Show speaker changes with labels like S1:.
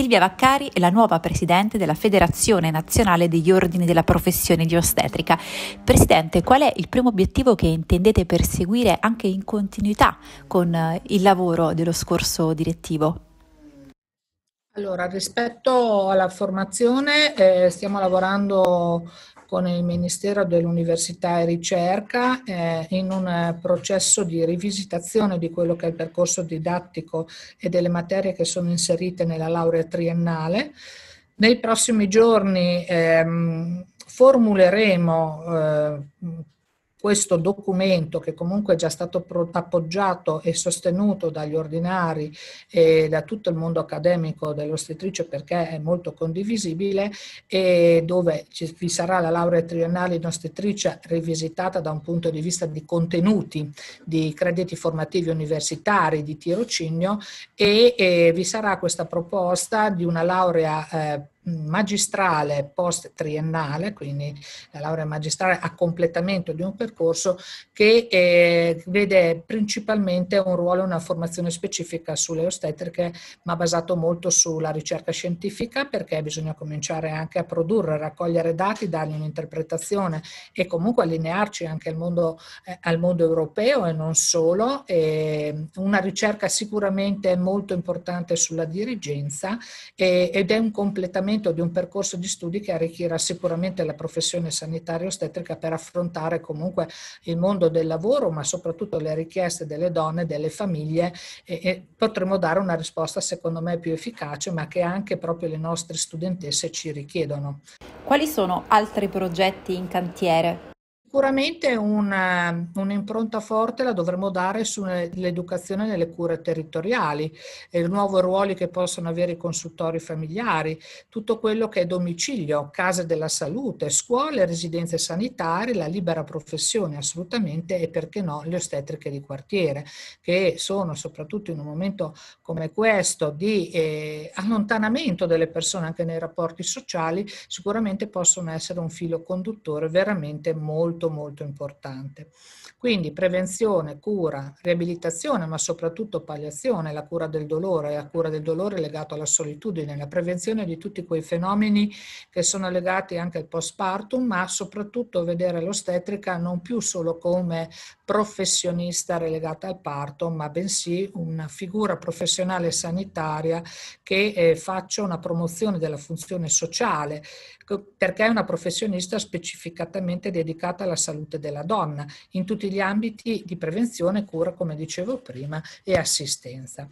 S1: Silvia Vaccari è la nuova presidente della Federazione Nazionale degli Ordini della Professione di Ostetrica. Presidente, qual è il primo obiettivo che intendete perseguire anche in continuità con eh, il lavoro dello scorso direttivo?
S2: Allora, rispetto alla formazione eh, stiamo lavorando con il Ministero dell'Università e Ricerca eh, in un eh, processo di rivisitazione di quello che è il percorso didattico e delle materie che sono inserite nella laurea triennale. Nei prossimi giorni ehm, formuleremo eh, questo documento che comunque è già stato appoggiato e sostenuto dagli ordinari e da tutto il mondo accademico dell'ostetrice perché è molto condivisibile e dove vi sarà la laurea triennale in ostetricia rivisitata da un punto di vista di contenuti, di crediti formativi universitari, di tirocinio e, e vi sarà questa proposta di una laurea eh, magistrale post triennale, quindi la laurea magistrale a completamento di un percorso che eh, vede principalmente un ruolo e una formazione specifica sulle ostetriche, ma basato molto sulla ricerca scientifica perché bisogna cominciare anche a produrre, raccogliere dati, dargli un'interpretazione e comunque allinearci anche al mondo, eh, al mondo europeo e non solo. E una ricerca sicuramente molto importante sulla dirigenza e, ed è un completamento completamento di un percorso di studi che arricchirà sicuramente la professione sanitaria ostetrica per affrontare comunque il mondo del lavoro, ma soprattutto le richieste delle donne, delle famiglie e, e potremo dare una risposta secondo me più efficace, ma che anche proprio le nostre studentesse ci richiedono. Quali
S1: sono altri progetti in cantiere?
S2: Sicuramente una, eh, un'impronta forte la dovremmo dare sull'educazione nelle cure territoriali, i nuovi ruoli che possono avere i consultori familiari, tutto quello che è domicilio, case della salute, scuole, residenze sanitarie, la libera professione assolutamente e perché no le ostetriche di quartiere, che sono soprattutto in un momento come questo di eh, allontanamento delle persone anche nei rapporti sociali, sicuramente possono essere un filo conduttore veramente molto molto molto importante. Quindi prevenzione, cura, riabilitazione, ma soprattutto palliazione, la cura del dolore, la cura del dolore legato alla solitudine, la prevenzione di tutti quei fenomeni che sono legati anche al postpartum, ma soprattutto vedere l'ostetrica non più solo come professionista relegata al parto, ma bensì una figura professionale sanitaria che eh, faccia una promozione della funzione sociale, perché è una professionista specificatamente dedicata alla la salute della donna in tutti gli ambiti di prevenzione, cura, come dicevo prima, e assistenza.